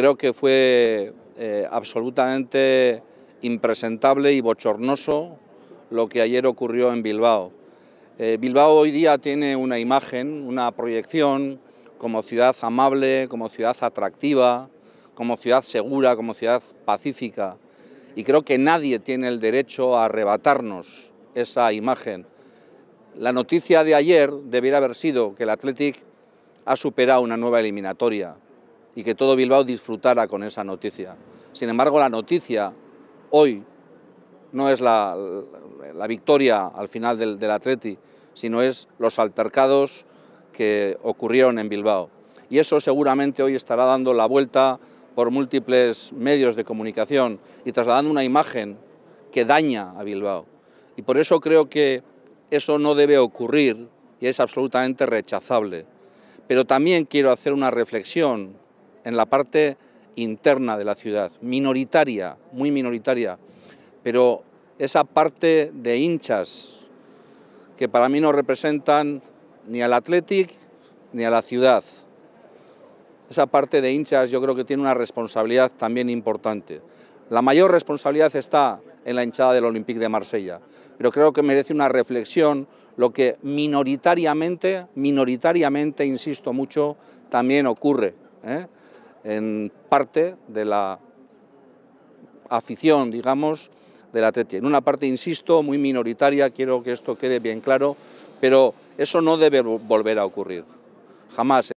Creo que fue eh, absolutamente impresentable y bochornoso lo que ayer ocurrió en Bilbao. Eh, Bilbao hoy día tiene una imagen, una proyección como ciudad amable, como ciudad atractiva, como ciudad segura, como ciudad pacífica. Y creo que nadie tiene el derecho a arrebatarnos esa imagen. La noticia de ayer debiera haber sido que el Athletic ha superado una nueva eliminatoria y que todo Bilbao disfrutara con esa noticia. Sin embargo, la noticia hoy no es la, la victoria al final del, del Atleti, sino es los altercados que ocurrieron en Bilbao. Y eso seguramente hoy estará dando la vuelta por múltiples medios de comunicación y trasladando una imagen que daña a Bilbao. Y por eso creo que eso no debe ocurrir y es absolutamente rechazable. Pero también quiero hacer una reflexión en la parte interna de la ciudad, minoritaria, muy minoritaria, pero esa parte de hinchas que para mí no representan ni al Athletic ni a la ciudad. Esa parte de hinchas yo creo que tiene una responsabilidad también importante. La mayor responsabilidad está en la hinchada del Olympique de Marsella, pero creo que merece una reflexión lo que minoritariamente, minoritariamente, insisto mucho, también ocurre. ¿eh? en parte de la afición, digamos, la Atleti. En una parte, insisto, muy minoritaria, quiero que esto quede bien claro, pero eso no debe volver a ocurrir, jamás.